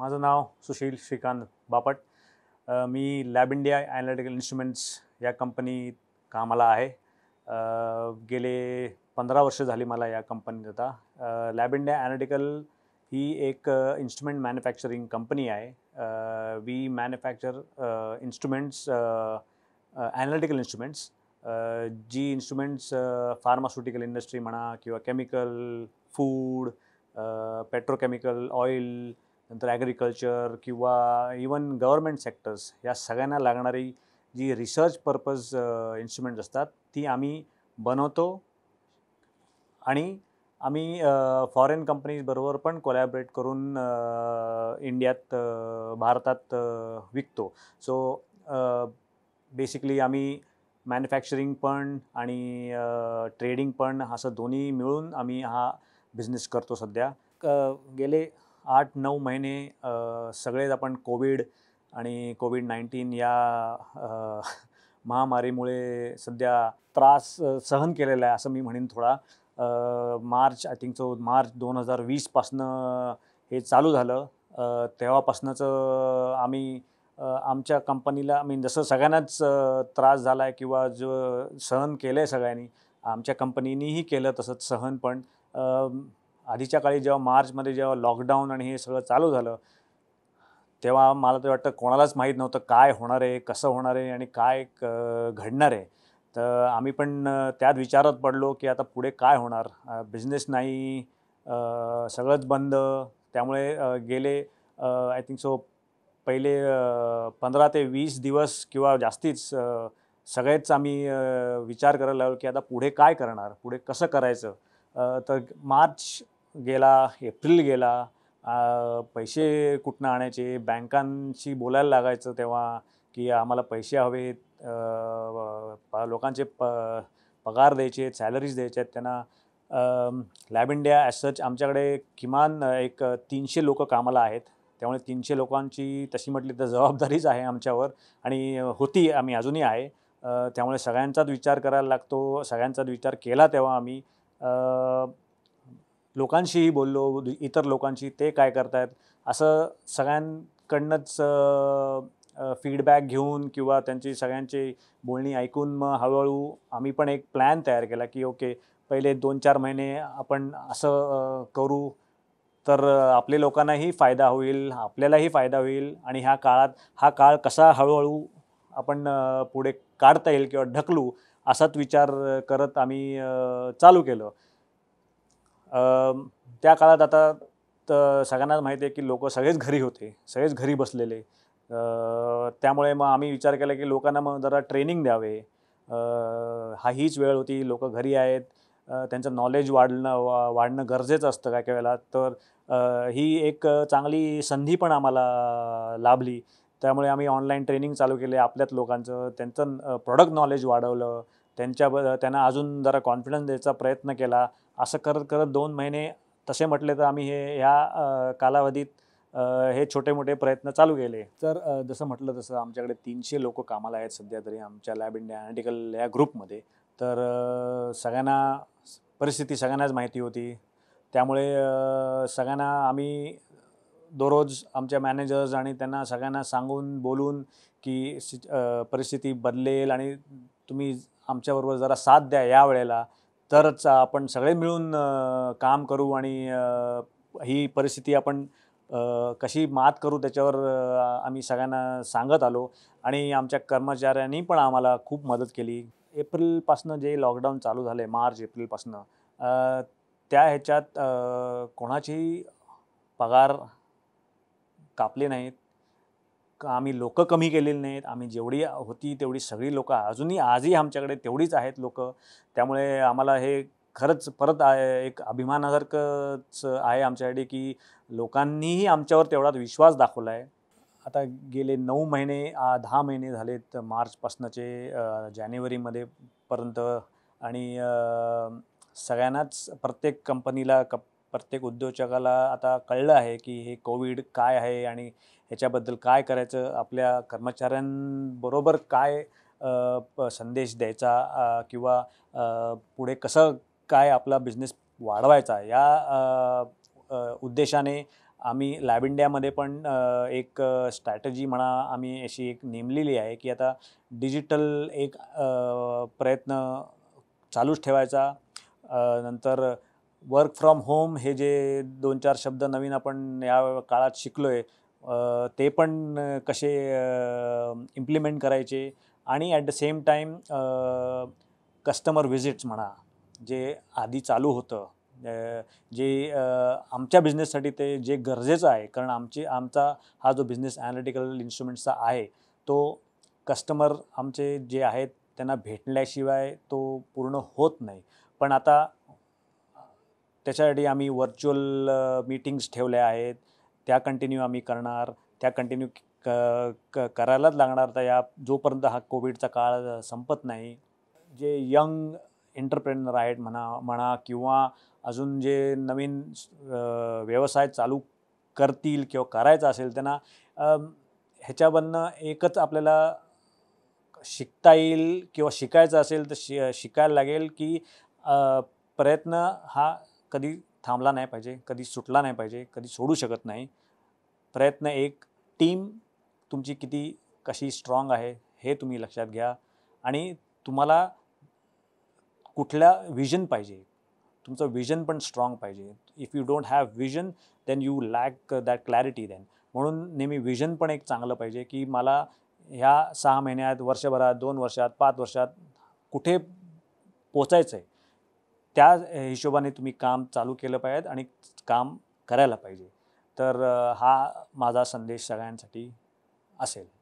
माझं नाव सुशील श्रीकांत बापट मी लॅब इंडिया ॲनालिटिकल इन्स्ट्रुमेंट्स या कंपनीत कामाला आहे गेले पंधरा वर्ष झाली मला या कंपनीत आता लॅब इंडिया ॲनालिटिकल ही एक इन्स्ट्रुमेंट मॅन्युफॅक्चरिंग कंपनी आहे we manufacture instruments analytical instruments जी इन्स्ट्रुमेंट्स फार्मास्युटिकल इंडस्ट्री म्हणा किंवा केमिकल फूड पेट्रोकेमिकल ऑइल नंतर ॲग्रिकल्चर किंवा इवन गव्हर्मेंट सेक्टर्स या सगळ्यांना लागणारी जी रिसर्च पर्पज इन्स्ट्रुमेंट्स असतात ती आम्ही बनवतो आणि आम्ही फॉरेन कंपनीजबरोबर पण कोलॅबरेट करून इंडियात भारतात विकतो सो बेसिकली आम्ही मॅन्युफॅक्चरिंग पण आणि ट्रेडिंग पण असं दोन्ही मिळून आम्ही हा बिझनेस करतो सध्या गेले आठ नऊ महिने सगळेच आपण कोविड आणि कोविड नाईन्टीन या महामारीमुळे सध्या त्रास सहन केलेला आहे असं मी म्हणेन थोडा March I think so March दोन हजार वीसपासनं हे चालू झालं तेव्हापासनंच आम्ही आमच्या कंपनीला मीन जसं सगळ्यांनाच त्रास झाला आहे किंवा जो सहन केलं आहे सगळ्यांनी आमच्या कंपनीनीही केलं तसंच सहन पण आधीच्या काळी जेव्हा मार्चमध्ये जेव्हा लॉकडाऊन आणि हे सगळं चालू झालं तेव्हा मला तर वाटतं कोणालाच माहीत नव्हतं काय होणार आहे कसं होणार आहे आणि काय घडणार आहे तर आम्ही पण त्यात विचारात पडलो की आता पुढे काय होणार बिझनेस नाही सगळंच बंद त्यामुळे गेले आय थिंक सो पहिले पंधरा ते वीस दिवस किंवा जास्तीच सगळेच आम्ही विचार करायला लागलो की आता पुढे काय करणार पुढे कसं करायचं तर मार्च गेला एप्रिल गेला पैसे कुठनं आणायचे बँकांशी बोलायला लागायचं तेव्हा की आम्हाला पैसे हवेत लोकांचे प पगार द्यायचे आहेत सॅलरीज द्यायचे आहेत त्यांना लॅब इंडिया ॲज सच आमच्याकडे किमान एक तीनशे लोक कामाला आहेत त्यामुळे तीनशे लोकांची तशी म्हटली तर जबाबदारीच आहे आमच्यावर आणि होती आम्ही अजूनही आहे त्यामुळे सगळ्यांचाच विचार करायला लागतो सगळ्यांचाच विचार केला तेव्हा आम्ही लोकांशीही बोललो इतर लोकांशी ते काय आहेत असं सगळ्यांकडनंच फीडबॅक घेऊन किंवा त्यांची सगळ्यांची बोलणी ऐकून मग हळूहळू आम्ही पण एक प्लॅन तयार केला की ओके पहिले दोन चार महिने आपण असं करू तर आपले लोकांनाही फायदा होईल आपल्यालाही फायदा होईल आणि ह्या काळात हा काळ कसा हळूहळू आपण पुढे काढता येईल किंवा ढकलू असाच विचार करत आम्ही चालू केलं त्या काळात आता तर सगळ्यांनाच माहिती आहे की लोक सगळेच घरी होते सगळेच घरी बसलेले त्यामुळे मग आम्ही विचार केला की लोकांना मग जरा ट्रेनिंग द्यावे हा हीच वेळ होती लोक घरी आहेत त्यांचं नॉलेज वाढणं वा वाढणं गरजेचं असतं काय काय वेळेला तर ही एक चांगली संधी पण आम्हाला लाभली त्यामुळे आम्ही ऑनलाईन ट्रेनिंग चालू केले आपल्यात लोकांचं त्यांचं प्रॉडक्ट नॉलेज वाढवलं त्यांच्या त्यांना अजून जरा कॉन्फिडन्स द्यायचा प्रयत्न केला असं करत करत दोन महिने तसे म्हटले तर आम्ही हे ह्या कालावधीत हे छोटे मोठे प्रयत्न चालू केले तर जसं म्हटलं तसं आमच्याकडे तीनशे लोक कामाला आहेत सध्या तरी आमच्या लॅब इंडिया अनाटिकल या ग्रुपमध्ये तर सगळ्यांना परिस्थिती सगळ्यांनाच माहिती होती त्यामुळे सगळ्यांना आम्ही दररोज आमच्या मॅनेजर्स आणि त्यांना सगळ्यांना सांगून बोलून की परिस्थिती बदलेल आणि तुम्ही आमच्याबरोबर जरा साथ द्या या वेळेला तरच आपण सगळे मिळून काम करू आणि ही परिस्थिती आपण कशी मात करू त्याच्यावर आम्ही सगळ्यांना सांगत आलो आणि आमच्या कर्मचाऱ्यांनी पण आम्हाला खूप मदत केली एप्रिलपासनं जे लॉकडाऊन चालू झालं आहे मार्च एप्रिलपासनं त्या ह्याच्यात कोणाचीही पगार कापले नाहीत आम्ही लोकं कमी केलेली नाहीत आम्ही जेवढी होती तेवढी सगळी लोकं अजूनही आजही आमच्याकडे तेवढीच आहेत लोकं त्यामुळे आम्हाला हे खरंच परत एक अभिमानासारखंच आहे आमच्याकडे की लोकांनीही आमच्यावर तेवढाच विश्वास दाखवला आहे आता गेले नऊ महिने दहा महिने झालेत मार्चपासनचे जानेवारीमध्ये पर्यंत आणि सगळ्यांनाच प्रत्येक कंपनीला कप प्रत्येक उद्योजकाला आता कळलं आहे की हे कोविड काय आहे आणि ह्याच्याबद्दल काय करायचं आपल्या कर्मचाऱ्यांबरोबर काय संदेश द्यायचा किंवा पुढे कसं काय आपला बिझनेस वाढवायचा या उद्देशाने आम्ही लॅब इंडियामध्ये पण एक स्ट्रॅटजी म्हणा आम्ही अशी एक नेमलेली आहे की आता डिजिटल एक प्रयत्न चालूच ठेवायचा नंतर वर्क फ्रॉम होम हे जे दोन चार शब्द नवीन आपण या काळात शिकलो आहे ते पण कसे इम्प्लिमेंट करायचे आणि at the same time customer visits म्हणा जे आधी चालू होतं जे आमच्या बिझनेससाठी ते जे गरजेचं आहे कारण आमची आमचा हा जो बिझनेस ॲनालिटिकल इन्स्ट्रुमेंट्सचा आहे तो कस्टमर आमचे जे आहेत त्यांना भेटल्याशिवाय तो पूर्ण होत नाही पण आता त्याच्यासाठी आम्ही व्हर्च्युअल मीटिंग्स ठेवल्या आहेत त्या कंटिन्यू आम्ही करणार त्या कंटिन्यू क क करायलाच लागणार तर या जोपर्यंत हा कोविडचा काळ संपत नाही जे यंग एंटरप्रेनर आहेत म्हणा म्हणा किंवा अजून जे नवीन व्यवसाय चालू करतील किंवा करायचा असेल त्यांना ह्याच्याबद्दन एकच आपल्याला शिकता येईल किंवा शिकायचं असेल तर शि शिकायला लागेल की प्रयत्न हा कधी थांबला नाही पाहिजे कधी सुटला नाही पाहिजे कधी सोडू शकत नाही प्रयत्न एक टीम तुमची किती कशी स्ट्रॉंग आहे हे तुम्ही लक्षात घ्या आणि तुम्हाला कुठल्या विजन पाहिजे तुमचं विजन पण स्ट्रॉंग पाहिजे if you don't have vision then you lack that clarity then म्हणून नेहमी विजन पण एक चांगलं पाहिजे की मला ह्या सहा महिन्यात वर्षभरात दोन वर्षात पाच वर्षात कुठे पोचायचं आहे त्या हिशोबाने तुम्ही काम चालू केलं पाहिजे आणि काम करायला पाहिजे तर हा माझा संदेश सगळ्यांसाठी असेल